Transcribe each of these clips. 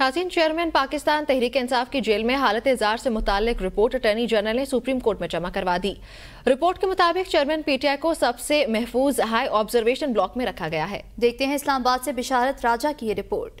नाजीन चेयरमैन पाकिस्तान तहरीक इंसाफ की जेल में हालत इजार से मुतालिक रिपोर्ट अटर्नी जनरल ने सुप्रीम कोर्ट में जमा करवा दी रिपोर्ट के मुताबिक चेयरमैन पीटीआई को सबसे महफूज हाई ऑब्जर्वेशन ब्लॉक में रखा गया है देखते हैं इस्लामाबाद से बिशारत राजा की ये रिपोर्ट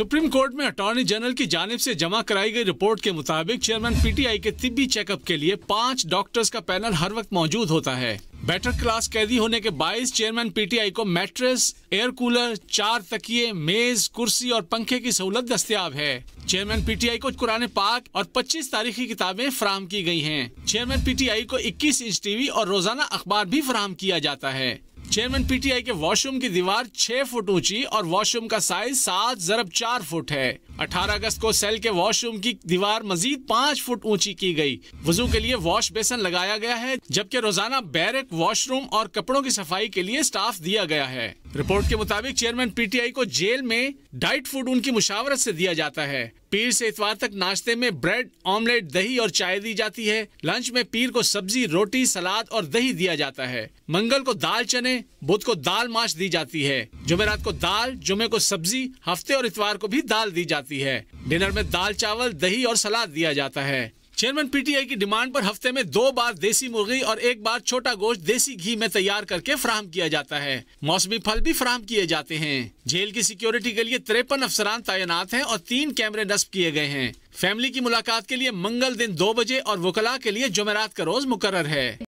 सुप्रीम कोर्ट में अटॉर्नी जनरल की जानब से जमा कराई गई रिपोर्ट के मुताबिक चेयरमैन पीटीआई के तिब्बी चेकअप के लिए पांच डॉक्टर्स का पैनल हर वक्त मौजूद होता है बैटर क्लास कैदी होने के बायस चेयरमैन पीटीआई को मैट्रेस एयर कूलर चार तकिए मेज कुर्सी और पंखे की सहूलत दस्तियाब है चेयरमैन पीटीआई को कुरान पाक और 25 तारीखी किताबें फ्राहम की गई हैं। चेयरमैन पीटीआई को 21 इंच टीवी और रोजाना अखबार भी फ्राहम किया जाता है चेयरमैन पीटीआई के वॉशरूम की दीवार छह फुट ऊंची और वॉशरूम का साइज सात जरब चार फुट है 18 अगस्त को सेल के वॉशरूम की दीवार मजीद पाँच फुट ऊंची की गई वजू के लिए वॉश बेसन लगाया गया है जबकि रोजाना बैरक वॉशरूम और कपड़ों की सफाई के लिए स्टाफ दिया गया है रिपोर्ट के मुताबिक चेयरमैन पीटीआई को जेल में डाइट फूड उनकी मुशावरत से दिया जाता है पीर से इतवार तक नाश्ते में ब्रेड ऑमलेट दही और चाय दी जाती है लंच में पीर को सब्जी रोटी सलाद और दही दिया जाता है मंगल को दाल चने बुध को दाल माश दी जाती है जुमेरात को दाल जुमे को सब्जी हफ्ते और इतवार को भी दाल दी जाती है डिनर में दाल चावल दही और सलाद दिया जाता है चेयरमैन पीटीआई की डिमांड पर हफ्ते में दो बार देसी मुर्गी और एक बार छोटा गोश्त देसी घी में तैयार करके फ्राहम किया जाता है मौसमी फल भी फ्राहम किए जाते हैं जेल की सिक्योरिटी के लिए तिरपन अफसरान तैनात हैं और तीन कैमरे नस्ब किए गए हैं फैमिली की मुलाकात के लिए मंगल दिन दो बजे और वकला के लिए जुमेरात का रोज मुकर है